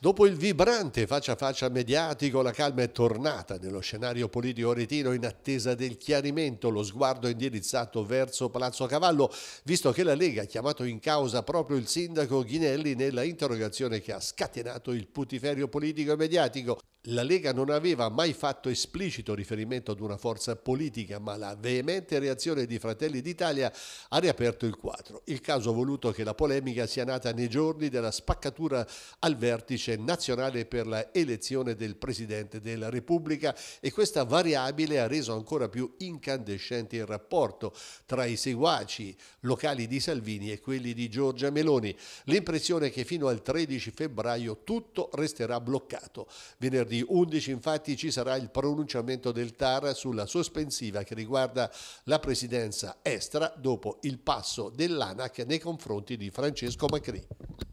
Dopo il vibrante faccia a faccia mediatico, la calma è tornata nello scenario politico retino in attesa del chiarimento, lo sguardo indirizzato verso Palazzo Cavallo, visto che la Lega ha chiamato in causa proprio il sindaco Ghinelli nella interrogazione che ha scatenato il putiferio politico e mediatico. La Lega non aveva mai fatto esplicito riferimento ad una forza politica, ma la veemente reazione di Fratelli d'Italia ha riaperto il quadro. Il caso ha voluto che la polemica sia nata nei giorni della spaccatura al vertice vertice nazionale per la elezione del Presidente della Repubblica e questa variabile ha reso ancora più incandescente il rapporto tra i seguaci locali di Salvini e quelli di Giorgia Meloni. L'impressione è che fino al 13 febbraio tutto resterà bloccato. Venerdì 11 infatti ci sarà il pronunciamento del TAR sulla sospensiva che riguarda la presidenza estera dopo il passo dell'ANAC nei confronti di Francesco Macri.